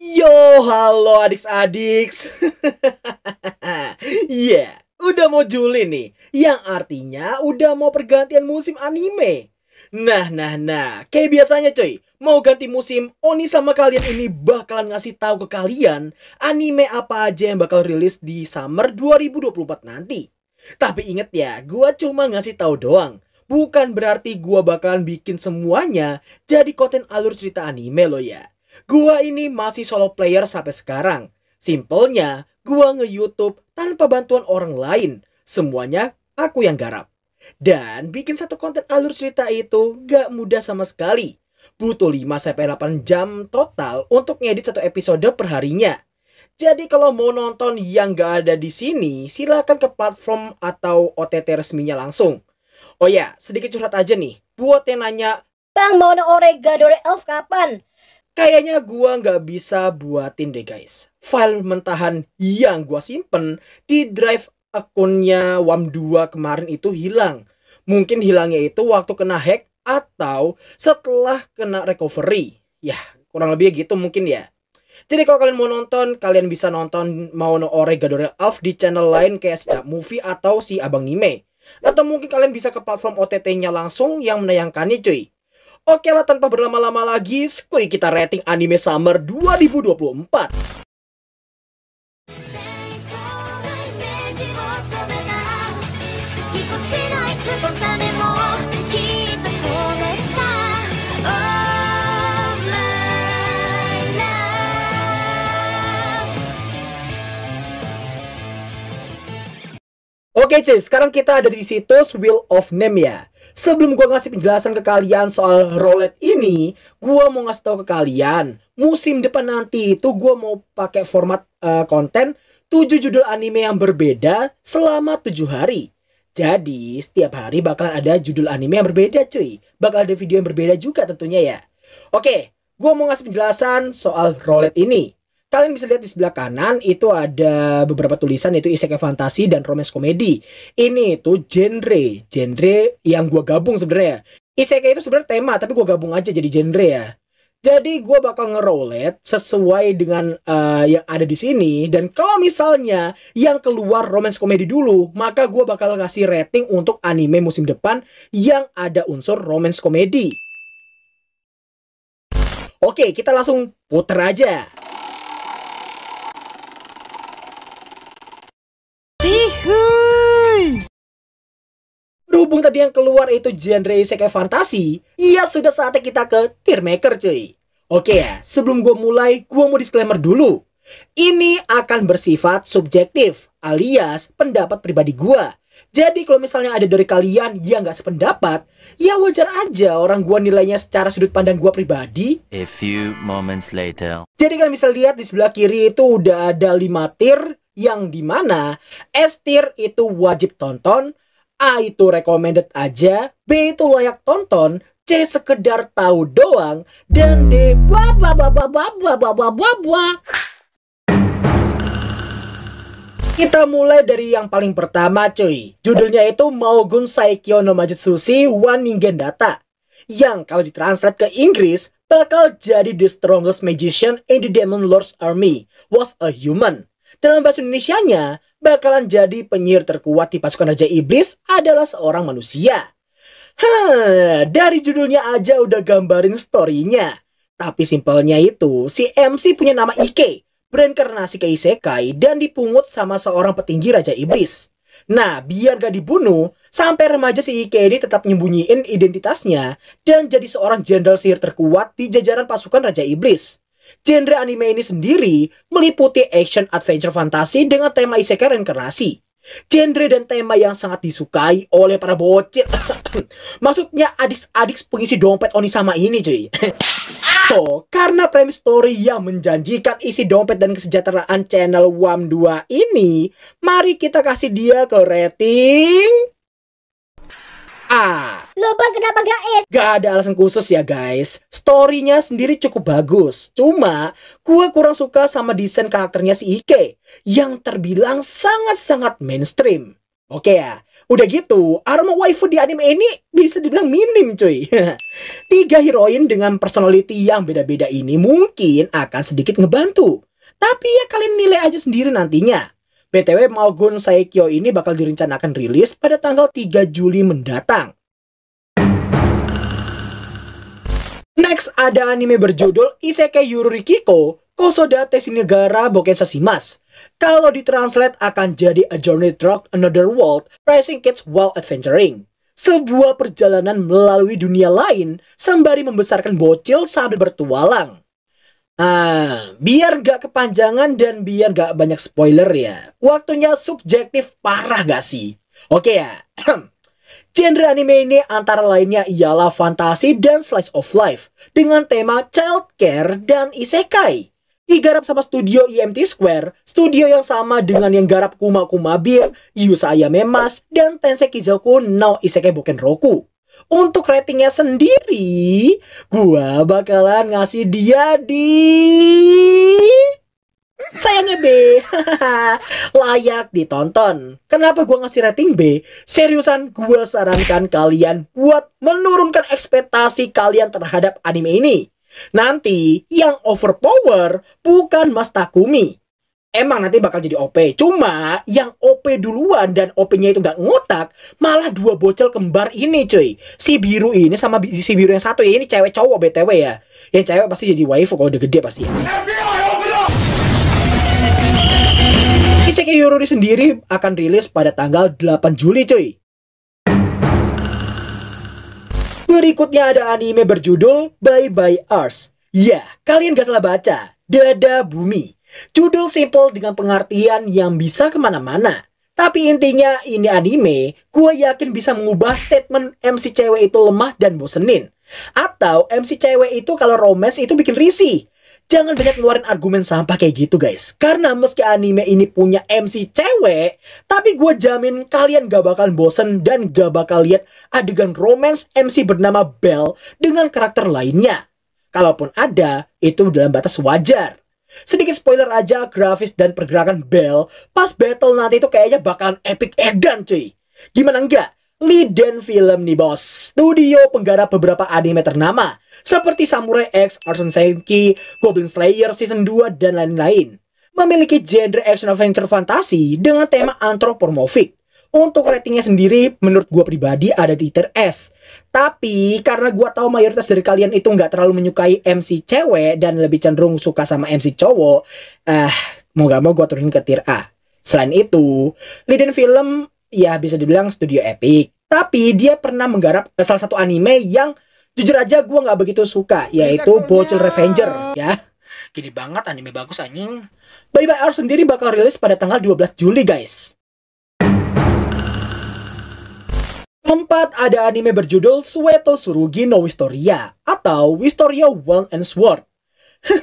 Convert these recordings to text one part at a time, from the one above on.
Yo, halo adik-adik. yeah, udah mau Juli nih, yang artinya udah mau pergantian musim anime. Nah, nah, nah, kayak biasanya cuy, mau ganti musim, Oni sama kalian ini bakalan ngasih tahu ke kalian anime apa aja yang bakal rilis di summer 2024 nanti. Tapi inget ya, gua cuma ngasih tahu doang. Bukan berarti gua bakalan bikin semuanya jadi konten alur cerita anime lo ya. Gua ini masih solo player sampai sekarang. Simpelnya, gua nge-YouTube tanpa bantuan orang lain. Semuanya aku yang garap. Dan bikin satu konten alur cerita itu gak mudah sama sekali. Butuh 5-8 jam total untuk ngedit satu episode perharinya. Jadi kalau mau nonton yang gak ada di sini, silahkan ke platform atau OTT resminya langsung. Oh ya, sedikit curhat aja nih. Buat yang nanya, Bang, mau na Oregadore Elf kapan? Kayaknya gua nggak bisa buatin deh guys. File mentahan yang gua simpen di drive akunnya WAM2 kemarin itu hilang. Mungkin hilangnya itu waktu kena hack atau setelah kena recovery. Ya, kurang lebih gitu mungkin ya. Jadi kalau kalian mau nonton, kalian bisa nonton Mau no Ore Gadore Alf di channel lain kayak Sejak Movie atau si Abang Nime. Atau mungkin kalian bisa ke platform OTT-nya langsung yang menayangkannya cuy. Oke lah tanpa berlama-lama lagi, skuy kita rating anime summer 2024. Oke cuy, sekarang kita ada di situs Will of Name ya. Sebelum gue ngasih penjelasan ke kalian soal roulette ini, gue mau ngasih tau ke kalian, musim depan nanti itu gue mau pakai format uh, konten 7 judul anime yang berbeda selama 7 hari. Jadi, setiap hari bakalan ada judul anime yang berbeda, cuy. Bakal ada video yang berbeda juga tentunya ya. Oke, gue mau ngasih penjelasan soal roulette ini. Kalian bisa lihat di sebelah kanan itu ada beberapa tulisan yaitu isekai fantasi dan romance komedi. Ini itu genre, genre yang gua gabung sebenarnya. Isekai itu sebenarnya tema, tapi gua gabung aja jadi genre ya. Jadi gua bakal ngerolet sesuai dengan uh, yang ada di sini dan kalau misalnya yang keluar romance komedi dulu, maka gua bakal kasih rating untuk anime musim depan yang ada unsur romance komedi. Oke, kita langsung puter aja. berhubung tadi yang keluar itu genre isekai fantasi, iya sudah saatnya kita ke tier maker cuy. Oke ya, sebelum gue mulai, gue mau disclaimer dulu. Ini akan bersifat subjektif, alias pendapat pribadi gue. Jadi kalau misalnya ada dari kalian yang gak sependapat, ya wajar aja orang gue nilainya secara sudut pandang gue pribadi. A few moments later. Jadi kalian bisa lihat di sebelah kiri itu udah ada 5 tier yang dimana S tier itu wajib tonton, A itu recommended aja, B itu layak tonton, C sekedar tahu doang, dan D bla bla bla bla bla bla bla bla bla bla. Kita mulai dari yang paling pertama cuy. Judulnya itu Maogun Saikyo no Majutsushi One Ningen Data. Yang kalau ditranslate ke Inggris bakal jadi The Strongest Magician in the Demon Lord's Army was a human. Dalam bahasa Indonesianya, bakalan jadi penyihir terkuat di pasukan Raja Iblis adalah seorang manusia. Hah, dari judulnya aja udah gambarin storynya. Tapi simpelnya itu, si MC punya nama Ike, berinkarnasi ke Isekai dan dipungut sama seorang petinggi Raja Iblis. Nah, biar gak dibunuh, sampai remaja si Ike ini tetap nyembunyiin identitasnya dan jadi seorang jenderal sihir terkuat di jajaran pasukan Raja Iblis. Genre anime ini sendiri meliputi action adventure fantasi dengan tema isekai reinkarnasi. Genre dan tema yang sangat disukai oleh para bocil. Maksudnya adik-adik pengisi dompet oni sama ini cuy. so, karena premis story yang menjanjikan isi dompet dan kesejahteraan channel WAM2 ini, mari kita kasih dia ke rating A. Loh bang kenapa gak es? Gak ada alasan khusus ya guys. Storynya sendiri cukup bagus. Cuma gue kurang suka sama desain karakternya si Ike. Yang terbilang sangat-sangat mainstream. Oke ya. Udah gitu, aroma waifu di anime ini bisa dibilang minim cuy. Tiga heroin dengan personality yang beda-beda ini mungkin akan sedikit ngebantu. Tapi ya kalian nilai aja sendiri nantinya. BTW Maogun Saikyo ini bakal direncanakan rilis pada tanggal 3 Juli mendatang. Next ada anime berjudul Isekai Yururikiko Kosodate Shinigara Boken Sasimas. Kalau ditranslate akan jadi A Journey Through Another World Rising Kids While Adventuring. Sebuah perjalanan melalui dunia lain sembari membesarkan bocil sambil bertualang. Nah, biar gak kepanjangan dan biar gak banyak spoiler ya. Waktunya subjektif parah gak sih? Oke ya. Genre anime ini antara lainnya ialah fantasi dan slice of life dengan tema child care dan isekai. Digarap sama studio IMT e Square, studio yang sama dengan yang garap Kuma Kuma Bir, Yusa Ayame Mas, dan Tensei Kizoku no Isekai Boken Roku untuk ratingnya sendiri gua bakalan ngasih dia di sayangnya B layak ditonton kenapa gua ngasih rating B seriusan gua sarankan kalian buat menurunkan ekspektasi kalian terhadap anime ini nanti yang overpower bukan Mas Takumi emang nanti bakal jadi OP. Cuma yang OP duluan dan OP-nya itu nggak ngotak, malah dua bocil kembar ini cuy. Si biru ini sama si biru yang satu ya, ini cewek cowok BTW ya. Yang cewek pasti jadi waifu kalau udah gede pasti. Ya. Iseki Yoruri sendiri akan rilis pada tanggal 8 Juli cuy. Berikutnya ada anime berjudul Bye Bye Earth. Ya, kalian gak salah baca. Dada Bumi. Judul simple dengan pengertian yang bisa kemana-mana. Tapi intinya ini anime, gue yakin bisa mengubah statement MC cewek itu lemah dan bosenin. Atau MC cewek itu kalau romance itu bikin risih. Jangan banyak ngeluarin argumen sampah kayak gitu guys. Karena meski anime ini punya MC cewek, tapi gue jamin kalian gak bakal bosen dan gak bakal lihat adegan romance MC bernama Bell dengan karakter lainnya. Kalaupun ada, itu dalam batas wajar. Sedikit spoiler aja, grafis dan pergerakan Bell pas battle nanti itu kayaknya bakalan epic edan cuy. Gimana enggak? Liden Film nih bos, studio penggarap beberapa anime ternama seperti Samurai X, Arson Senki, Goblin Slayer Season 2, dan lain-lain. Memiliki genre action adventure fantasi dengan tema antropomorfik untuk ratingnya sendiri, menurut gue pribadi ada di tier S. Tapi karena gue tahu mayoritas dari kalian itu nggak terlalu menyukai MC cewek dan lebih cenderung suka sama MC cowok, eh, mau gak mau gue turun ke tier A. Selain itu, Liden Film ya bisa dibilang studio epic. Tapi dia pernah menggarap salah satu anime yang jujur aja gue nggak begitu suka, yaitu Bocil Revenger. Ya, gini banget anime bagus anjing. Bye Bye R sendiri bakal rilis pada tanggal 12 Juli guys. Keempat, ada anime berjudul Sueto Surugi no Wistoria atau Wistoria World and Sword.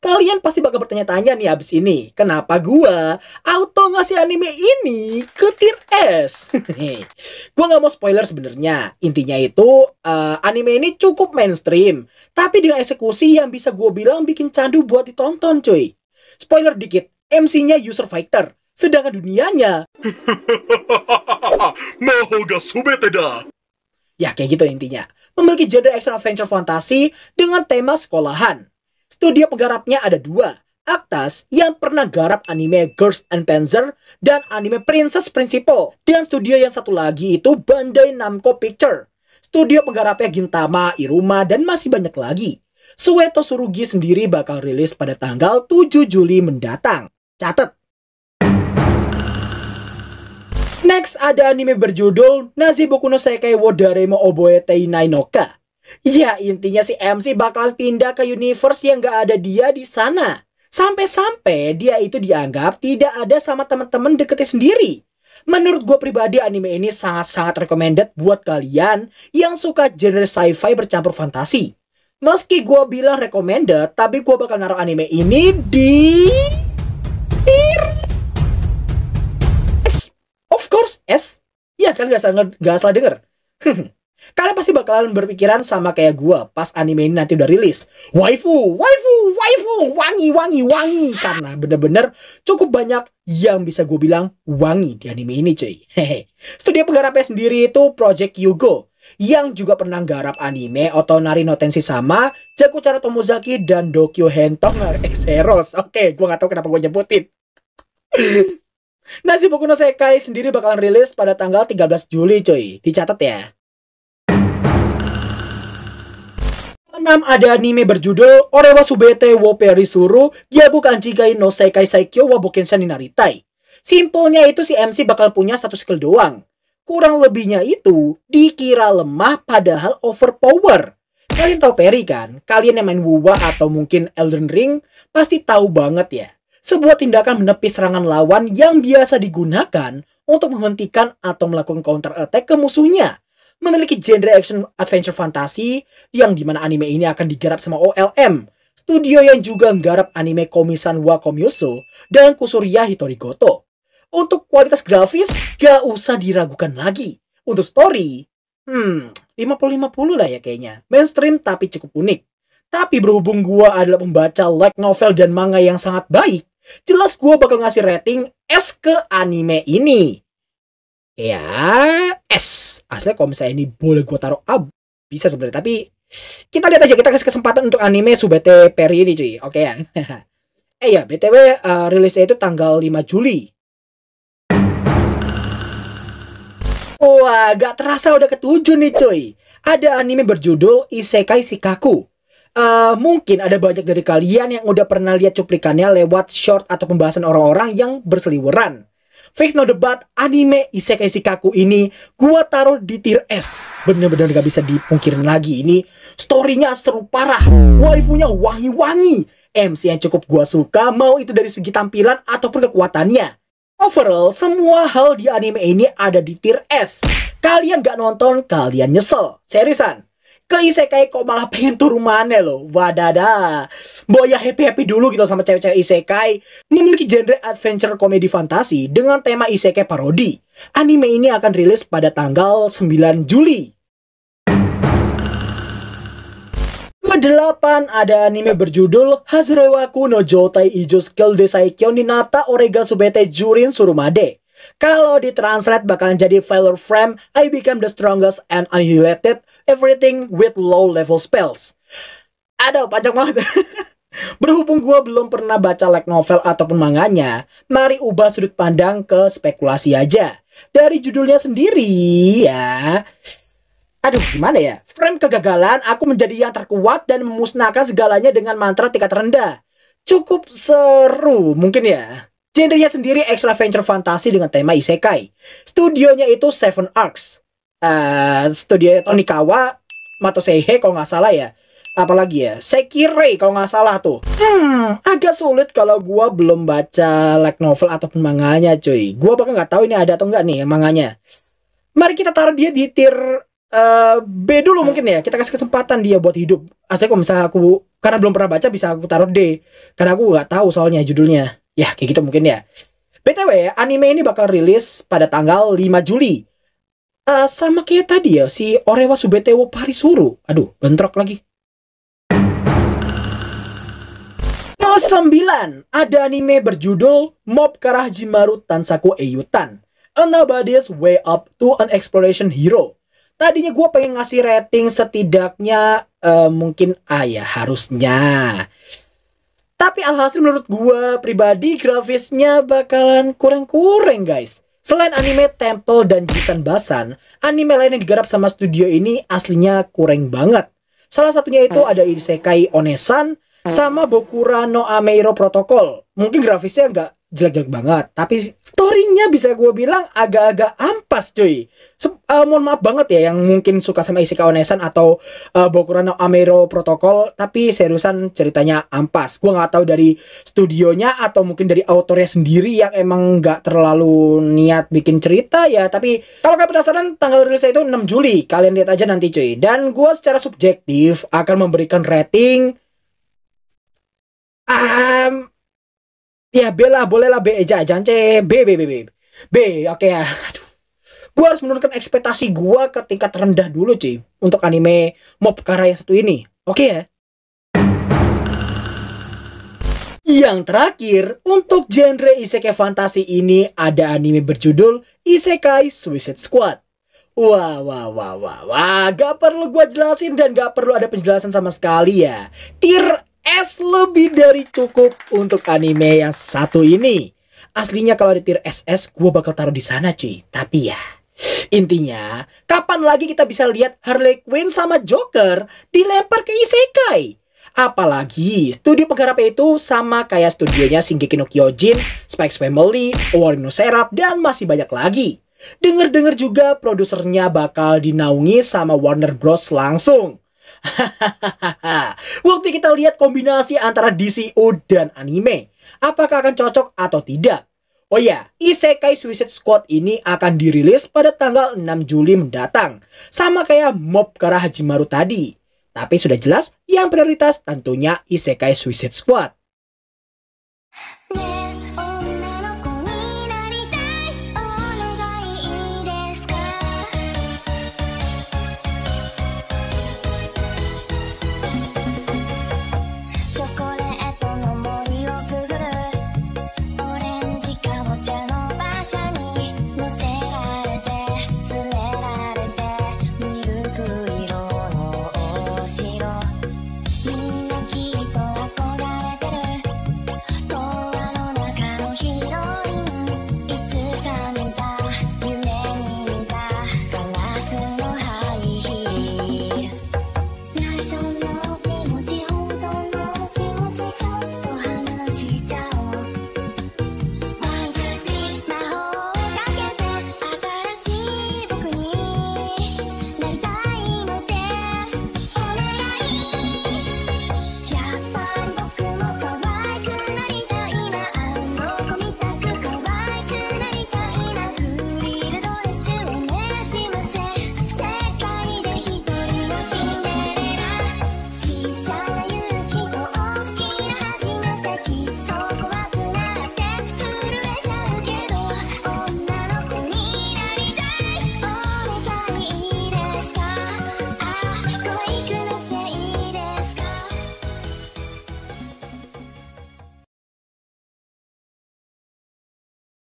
Kalian pasti bakal bertanya-tanya nih abis ini, kenapa gua auto ngasih anime ini ke tier S? gua nggak mau spoiler sebenarnya. Intinya itu uh, anime ini cukup mainstream, tapi dengan eksekusi yang bisa gua bilang bikin candu buat ditonton, cuy. Spoiler dikit, MC-nya user fighter sedangkan dunianya Mahoga subete Ya kayak gitu intinya. Memiliki genre action adventure fantasi dengan tema sekolahan. Studio penggarapnya ada dua. aktas yang pernah garap anime Girls and Panzer dan anime Princess Principal. Dan studio yang satu lagi itu Bandai Namco Picture. Studio penggarapnya Gintama, Iruma, dan masih banyak lagi. Sueto Surugi sendiri bakal rilis pada tanggal 7 Juli mendatang. Catat, Next ada anime berjudul Buku no Sekai wo Daremo Oboe Teinai no Ka. Ya intinya si MC bakal pindah ke universe yang gak ada dia di sana. Sampai-sampai dia itu dianggap tidak ada sama teman-teman deketnya sendiri. Menurut gue pribadi anime ini sangat-sangat recommended buat kalian yang suka genre sci-fi bercampur fantasi. Meski gue bilang recommended, tapi gue bakal naruh anime ini di... Of course, S. Iya, kalian gak salah, gak salah denger. kalian pasti bakalan berpikiran sama kayak gue pas anime ini nanti udah rilis. Waifu, waifu, waifu, wangi, wangi, wangi. Karena bener-bener cukup banyak yang bisa gue bilang wangi di anime ini cuy. Studio penggarapnya sendiri itu Project Yugo yang juga pernah garap anime atau nari notensi sama Jakuchara Tomozaki dan Dokyo Hentonger Xeros. Heroes. Oke, okay, gue gak tahu kenapa gue nyebutin. Nasi Boku no Sekai sendiri bakalan rilis pada tanggal 13 Juli coy. Dicatat ya. 6 ada anime berjudul Orewa Subete wo Perisuru Gyaku Kanjigai no Sekai Saikyo wa Bokensha ni Naritai. Simpelnya itu si MC bakal punya satu skill doang. Kurang lebihnya itu dikira lemah padahal overpower. Kalian tahu Perry kan? Kalian yang main WUWA atau mungkin Elden Ring pasti tahu banget ya sebuah tindakan menepis serangan lawan yang biasa digunakan untuk menghentikan atau melakukan counter attack ke musuhnya. Memiliki genre action adventure fantasi yang dimana anime ini akan digarap sama OLM, studio yang juga menggarap anime Komisan wa dan Kusuriya Hitori Goto. Untuk kualitas grafis, gak usah diragukan lagi. Untuk story, hmm, 50-50 lah ya kayaknya. Mainstream tapi cukup unik. Tapi berhubung gua adalah pembaca light like novel dan manga yang sangat baik, jelas gue bakal ngasih rating S ke anime ini. Ya, S. Asli kalau misalnya ini boleh gue taruh A, ah, bisa sebenarnya. Tapi kita lihat aja, kita kasih kesempatan untuk anime Subete Peri ini cuy. Oke ya. eh ya, BTW uh, eh, rilisnya itu tanggal 5 Juli. Wah, gak terasa udah ketujuh nih cuy. Ada anime berjudul Isekai Shikaku uh, mungkin ada banyak dari kalian yang udah pernah lihat cuplikannya lewat short atau pembahasan orang-orang yang berseliweran. Fix No Debat anime Isekai Shikaku ini gua taruh di tier S. Bener-bener gak bisa dipungkirin lagi ini. Storynya seru parah. Waifunya wangi-wangi. MC yang cukup gua suka mau itu dari segi tampilan ataupun kekuatannya. Overall, semua hal di anime ini ada di tier S. Kalian gak nonton, kalian nyesel. Seriusan ke kan isekai kok malah pengen turun mana loh wadada mbok ya happy happy dulu gitu sama cewek-cewek isekai memiliki genre adventure komedi fantasi dengan tema isekai parodi anime ini akan rilis pada tanggal 9 Juli Kedelapan ada anime berjudul Hazurewaku no Jotai Ijo Skill Desaikyo Nata Orega Subete Jurin Surumade. Kalau ditranslate bakalan jadi Valor Frame, I Became the Strongest and Annihilated everything with low level spells. Aduh, panjang banget. Berhubung gue belum pernah baca like novel ataupun manganya, mari ubah sudut pandang ke spekulasi aja. Dari judulnya sendiri ya, aduh gimana ya, frame kegagalan aku menjadi yang terkuat dan memusnahkan segalanya dengan mantra tingkat rendah. Cukup seru mungkin ya. Genrenya sendiri extra venture fantasi dengan tema isekai. Studionya itu Seven Arcs uh, studio Tonikawa Seihei kalau nggak salah ya apalagi ya Sekirei kalau nggak salah tuh hmm agak sulit kalau gua belum baca like novel ataupun manganya cuy gua bakal nggak tahu ini ada atau nggak nih manganya mari kita taruh dia di tier Uh, B dulu mungkin ya kita kasih kesempatan dia buat hidup. Asli kalau misalnya aku karena belum pernah baca bisa aku taruh D karena aku nggak tahu soalnya judulnya. Ya kayak gitu mungkin ya. BTW anime ini bakal rilis pada tanggal 5 Juli Uh, sama kayak tadi ya, si Orewa Subete Parisuru. Aduh, bentrok lagi. 9 ada anime berjudul Mob Jimaru Tansaku Eiyutan. Anabades Way Up to an Exploration Hero. Tadinya gue pengen ngasih rating setidaknya uh, mungkin A ah ya harusnya. Tapi alhasil menurut gue pribadi grafisnya bakalan kurang-kurang guys. Selain anime Temple dan Jisan Basan, anime lain yang digarap sama studio ini aslinya kurang banget. Salah satunya itu ada Isekai Onesan sama Bokura no Ameiro Protocol. Mungkin grafisnya nggak jelek-jelek banget tapi storynya bisa gue bilang agak-agak ampas cuy Se uh, eh, mohon maaf banget ya yang mungkin suka sama isi kawanesan atau uh, eh, Bokura no Amero protokol, tapi seriusan ceritanya ampas gue nggak tahu dari studionya atau mungkin dari autornya sendiri yang emang nggak terlalu niat bikin cerita ya tapi kalau kalian penasaran tanggal rilisnya itu 6 Juli kalian lihat aja nanti cuy dan gue secara subjektif akan memberikan rating um, Ya B lah, boleh lah B aja, eh, jangan C, B, B, B, B. B, oke okay ya. Aduh. Gue harus menurunkan ekspektasi gue ke tingkat rendah dulu cuy. Untuk anime Mob Kara yang satu ini. Oke okay ya. Yang terakhir, untuk genre isekai fantasi ini ada anime berjudul Isekai Suicide Squad. Wah, wah, wah, wah, wah, gak perlu gue jelasin dan gak perlu ada penjelasan sama sekali ya. Tier S lebih dari cukup untuk anime yang satu ini. Aslinya kalau di tier SS, gue bakal taruh di sana cuy. Tapi ya, intinya, kapan lagi kita bisa lihat Harley Quinn sama Joker dilempar ke Isekai? Apalagi studio penggarap itu sama kayak studionya Shingeki no Kyojin, Spikes Family, no Serap, dan masih banyak lagi. Dengar-dengar juga produsernya bakal dinaungi sama Warner Bros langsung. Waktu kita lihat kombinasi antara DCU dan anime. Apakah akan cocok atau tidak? Oh ya, Isekai Suicide Squad ini akan dirilis pada tanggal 6 Juli mendatang. Sama kayak Mob Kara Hajimaru tadi. Tapi sudah jelas, yang prioritas tentunya Isekai Suicide Squad. Nah.